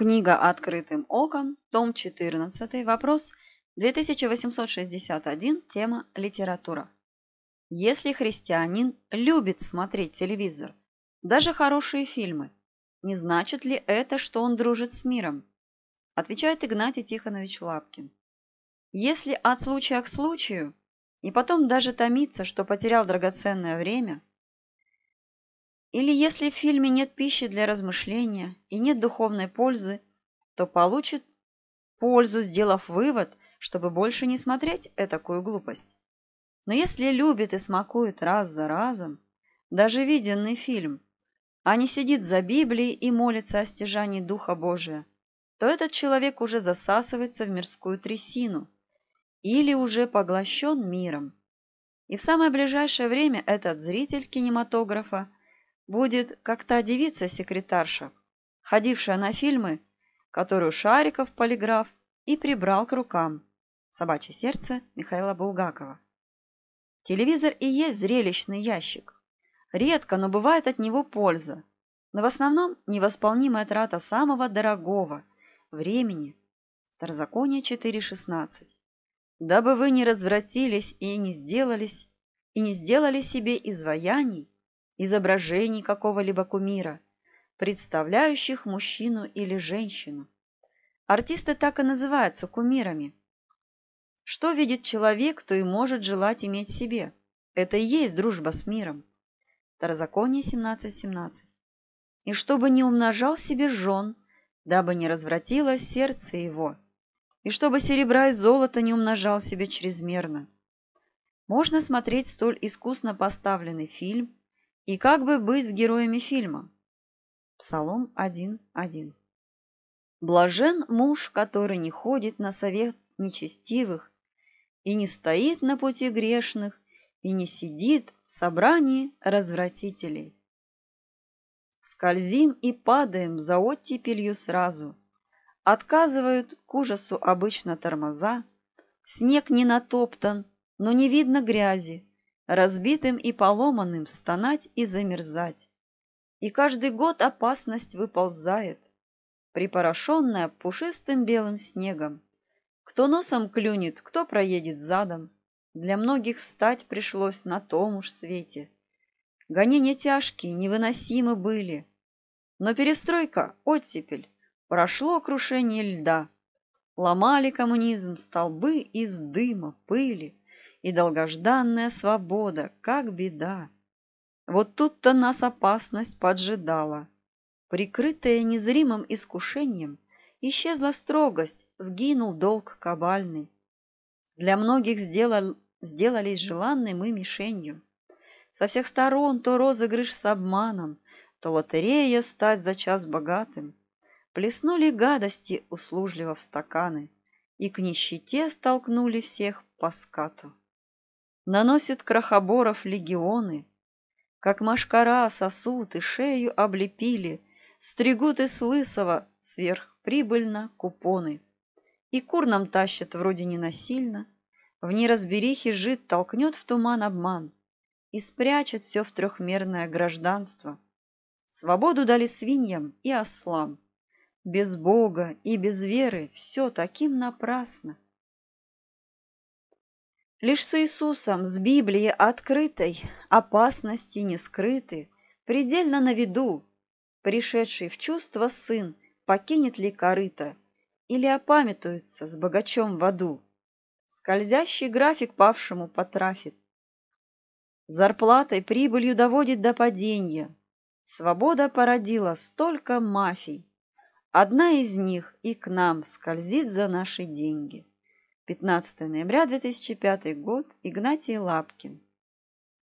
Книга «Открытым оком», том 14, вопрос 2861, тема «Литература». Если христианин любит смотреть телевизор, даже хорошие фильмы, не значит ли это, что он дружит с миром? Отвечает Игнатий Тихонович Лапкин. Если от случая к случаю, и потом даже томиться, что потерял драгоценное время – или если в фильме нет пищи для размышления и нет духовной пользы, то получит пользу, сделав вывод, чтобы больше не смотреть этакую глупость. Но если любит и смакует раз за разом, даже виденный фильм, а не сидит за Библией и молится о стяжании Духа Божия, то этот человек уже засасывается в мирскую трясину или уже поглощен миром. И в самое ближайшее время этот зритель кинематографа – будет как та девица-секретарша, ходившая на фильмы, которую Шариков полиграф и прибрал к рукам. Собачье сердце Михаила Булгакова. Телевизор и есть зрелищный ящик. Редко, но бывает от него польза. Но в основном невосполнимая трата самого дорогого – времени. Второзаконие 4.16. Дабы вы не развратились и не сделались, и не сделали себе изваяний, изображений какого-либо кумира, представляющих мужчину или женщину. Артисты так и называются кумирами. Что видит человек, то и может желать иметь себе. Это и есть дружба с миром. Тарзакония 17.17. 17. И чтобы не умножал себе жен, дабы не развратило сердце его, и чтобы серебра и золото не умножал себе чрезмерно. Можно смотреть столь искусно поставленный фильм и как бы быть с героями фильма? Псалом 1.1 Блажен муж, который не ходит на совет нечестивых, и не стоит на пути грешных, и не сидит в собрании развратителей. Скользим и падаем за оттепелью сразу. Отказывают к ужасу обычно тормоза. Снег не натоптан, но не видно грязи разбитым и поломанным стонать и замерзать. И каждый год опасность выползает, припорошенная пушистым белым снегом. Кто носом клюнет, кто проедет задом. Для многих встать пришлось на том уж свете. Гонения тяжкие, невыносимы были. Но перестройка, оттепель, прошло крушение льда. Ломали коммунизм столбы из дыма, пыли, и долгожданная свобода, как беда. Вот тут-то нас опасность поджидала. Прикрытая незримым искушением, исчезла строгость, сгинул долг кабальный. Для многих сделал, сделались желанной мы мишенью. Со всех сторон то розыгрыш с обманом, то лотерея стать за час богатым. Плеснули гадости услужливо в стаканы, и к нищете столкнули всех по скату наносит крохоборов легионы, как машкара сосут и шею облепили, стригут из лысого сверхприбыльно купоны. И кур нам тащат вроде ненасильно, в неразберихе жид толкнет в туман обман и спрячет все в трехмерное гражданство. Свободу дали свиньям и ослам. Без Бога и без веры все таким напрасно. Лишь с Иисусом, с Библией открытой, опасности не скрыты, предельно на виду. Пришедший в чувство сын покинет ли корыто или опамятуется с богачом в аду. Скользящий график павшему потрафит. Зарплатой прибылью доводит до падения. Свобода породила столько мафий. Одна из них и к нам скользит за наши деньги. 15 ноября 2005 год. Игнатий Лапкин.